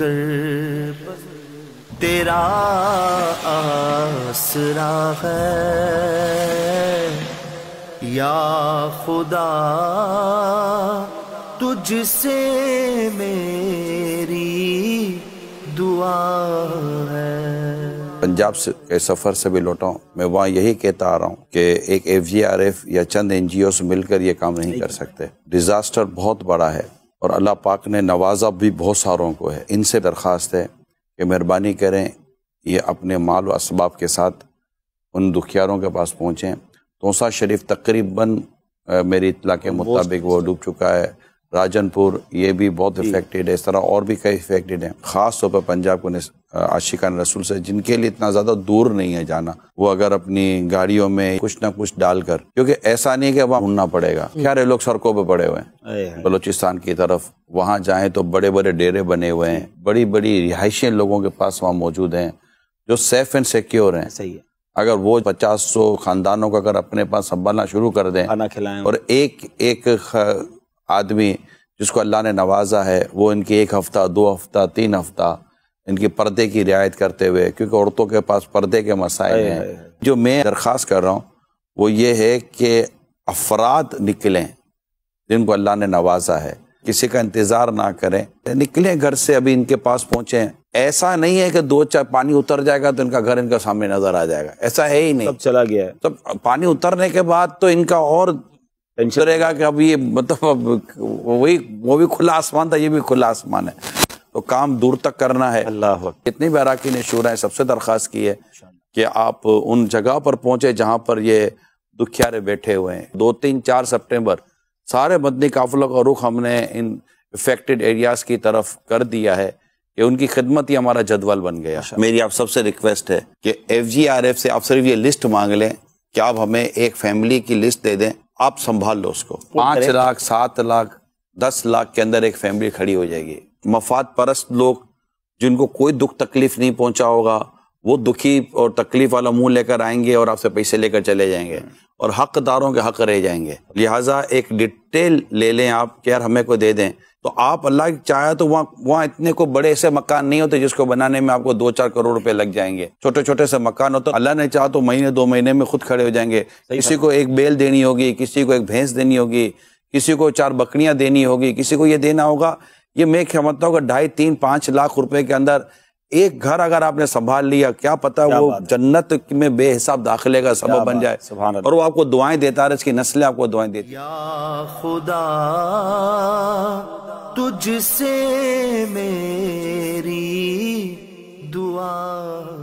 कर तेरा आसरा है या खुदा तुझसे मेरी दुआ है पंजाब से के सफ़र से भी लौटा मैं वहाँ यही कहता आ रहा हूँ कि एक एफ या चंद एन मिलकर ये काम नहीं कर सकते डिज़ास्टर बहुत बड़ा है और अल्लाह पाक ने नवाजा भी बहुत सारों को है इनसे दरख्वास्त है कि मेहरबानी करें ये अपने माल व इसबाब के साथ उन दुखियारों के पास पहुँचें तोसा शरीफ तकरीबन मेरी इतला के मुताबिक वो डूब चुका है राजनपुर ये भी बहुत इफेक्टेड है इस तरह और भी कई इफेक्टेड हैं खास तौर पर पंजाब को आशिकान रसूल से जिनके लिए इतना ज़्यादा दूर नहीं है जाना वो अगर अपनी गाड़ियों में कुछ ना कुछ डालकर क्योंकि ऐसा नहीं कि वहां ढूंढना पड़ेगा खैर लोग सड़कों पर पड़े हुए हैं बलोचिस्तान की तरफ वहाँ जाए तो बड़े बड़े डेरे बने हुए हैं बड़ी बड़ी रिहायशें लोगों के पास वहाँ मौजूद हैं जो सेफ एंड सिक्योर हैं सही है अगर वो पचास सौ खानदानों का अगर अपने पास संभालना शुरू कर दें खाना खिलाएं और एक एक आदमी जिसको अल्लाह ने नवाजा है वो इनकी एक हफ़्ता दो हफ़्ता तीन हफ़्ता इनकी पर्दे की रियायत करते हुए क्योंकि औरतों के पास पर्दे के मसाइल हैं है। जो मैं दरख्वास्त कर रहा हूँ वो ये है कि अफराद निकलें जिनको अल्लाह ने नवाजा है किसी का इंतज़ार ना करें निकलें घर से अभी इनके पास पहुँचें ऐसा नहीं है कि दो चार पानी उतर जाएगा तो इनका घर इनका सामने नजर आ जाएगा ऐसा है ही नहीं सब चला गया है तो पानी उतरने के बाद तो इनका और टेंशन रहेगा कि अब ये मतलब अब वही वो भी खुला आसमान था ये भी खुला आसमान है तो काम दूर तक करना है अल्लाह कितनी बैराकी ने है सबसे दरख्वास्त की है कि आप उन जगह पर पहुंचे जहां पर ये दुखियारे बैठे हुए हैं दो तीन चार सितंबर सारे मदनी काफलों का रुख हमने इन इफेक्टेड एरियाज की तरफ कर दिया है कि उनकी खिदमत ही हमारा जदवल बन गया अच्छा। मेरी आप सबसे रिक्वेस्ट है कि एफ जी आर एफ से आप सिर्फ ये लिस्ट मांग लें कि आप हमें एक फैमिली की लिस्ट दे दें आप संभाल लो उसको पांच लाख सात लाख दस लाख के अंदर एक फैमिली खड़ी हो जाएगी मफाद परस्त लोग जिनको कोई दुख तकलीफ नहीं पहुंचा होगा वो दुखी और तकलीफ वाला मुंह लेकर आएंगे और आपसे पैसे लेकर चले जाएंगे और हकदारों के हक रह जाएंगे लिहाजा एक डिटेल ले लें आप कि यार हमें को दे दें तो आप अल्लाह चाहे तो वहाँ वहाँ इतने को बड़े ऐसे मकान नहीं होते जिसको बनाने में आपको दो चार करोड़ रुपए लग जाएंगे छोटे छोटे से मकान हो तो अल्लाह ने चाहा तो महीने दो महीने में खुद खड़े हो जाएंगे किसी को एक बेल देनी होगी किसी को एक भैंस देनी होगी किसी को चार बकरियां देनी होगी किसी को ये देना होगा ये मैं क्या हूँ ढाई तीन पाँच लाख रुपए के अंदर एक घर अगर आपने संभाल लिया क्या पता क्या वो जन्नत में बेहिसाब दाखिले का सबब बन जाए और वो आपको दुआएं देता है इसकी नस्लें आपको दुआएं देती खुदा तुझसे मेरी दुआ